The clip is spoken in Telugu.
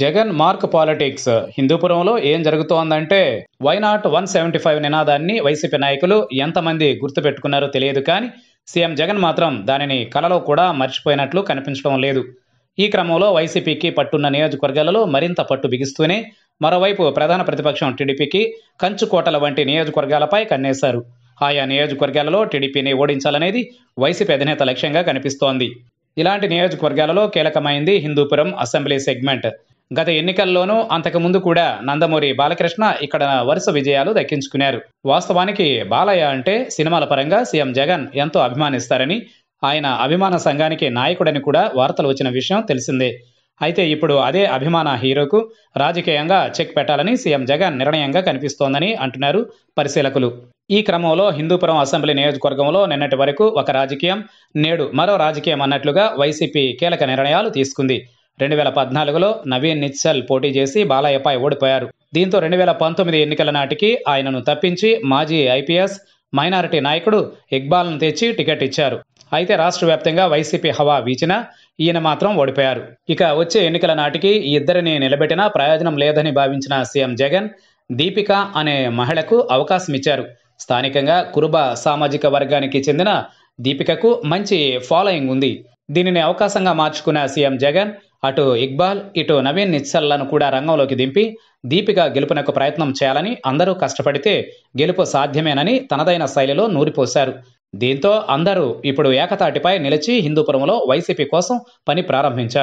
జగన్ మార్క్ పాలిటిక్స్ హిందూపురంలో ఏం జరుగుతోందంటే వైనాట్ వన్ సెవెంటీ ఫైవ్ నినాదాన్ని వైసీపీ నాయకులు ఎంతమంది గుర్తుపెట్టుకున్నారో తెలియదు కానీ సీఎం జగన్ మాత్రం దానిని కలలో కూడా మర్చిపోయినట్లు కనిపించడం లేదు ఈ క్రమంలో వైసీపీకి పట్టున్న నియోజకవర్గాలలో మరింత పట్టు బిగిస్తూనే మరోవైపు ప్రధాన ప్రతిపక్షం టీడీపీకి కంచుకోటల వంటి నియోజకవర్గాలపై కన్నేశారు ఆయా నియోజకవర్గాలలో టీడీపీని ఓడించాలనేది వైసీపీ అధినేత లక్ష్యంగా కనిపిస్తోంది ఇలాంటి నియోజకవర్గాలలో కీలకమైంది హిందూపురం అసెంబ్లీ సెగ్మెంట్ గత ఎన్నికల్లోనూ అంతకుముందు కూడా నందమూరి బాలకృష్ణ ఇక్కడ వరుస విజయాలు దక్కించుకున్నారు వాస్తవానికి బాలయ్య అంటే సినిమాల పరంగా సీఎం జగన్ ఎంతో అభిమానిస్తారని ఆయన అభిమాన సంఘానికి నాయకుడని కూడా వార్తలు వచ్చిన విషయం తెలిసిందే అయితే ఇప్పుడు అదే అభిమాన హీరోకు రాజకీయంగా చెక్ పెట్టాలని సీఎం జగన్ నిర్ణయంగా కనిపిస్తోందని అంటున్నారు పరిశీలకులు ఈ క్రమంలో హిందూపురం అసెంబ్లీ నియోజకవర్గంలో నిన్నటి వరకు ఒక రాజకీయం నేడు మరో రాజకీయం అన్నట్లుగా వైసీపీ కీలక నిర్ణయాలు తీసుకుంది రెండు వేల పద్నాలుగులో నవీన్ నిత్సల్ పోటీ చేసి బాలయ్యపై ఓడిపోయారు దీంతో రెండు వేల పంతొమ్మిది ఎన్నికల నాటికి ఆయనను తప్పించి మాజీ ఐపీఎస్ మైనారిటీ నాయకుడు ఇక్బాల్ను తెచ్చి టికెట్ ఇచ్చారు అయితే రాష్ట్ర వ్యాప్తంగా వైసీపీ హవా వీచినా ఈయన మాత్రం ఓడిపోయారు ఇక వచ్చే ఎన్నికల నాటికి ఇద్దరిని నిలబెట్టినా ప్రయోజనం లేదని భావించిన సీఎం జగన్ దీపిక అనే మహిళకు అవకాశం ఇచ్చారు స్థానికంగా కురుబ సామాజిక వర్గానికి చెందిన దీపికకు మంచి ఫాలోయింగ్ ఉంది దీనిని అవకాశంగా మార్చుకున్న సీఎం జగన్ అటు ఇక్బాల్ ఇటు నవీన్ నిత్సల్లను కూడా రంగంలోకి దింపి దీపిక గెలుపునకు ప్రయత్నం చేయాలని అందరూ కష్టపడితే గెలుపు సాధ్యమేనని తనదైన శైలిలో నూరిపోశారు దీంతో అందరూ ఇప్పుడు ఏకతాటిపై నిలిచి హిందూపురంలో వైసీపీ కోసం పని ప్రారంభించారు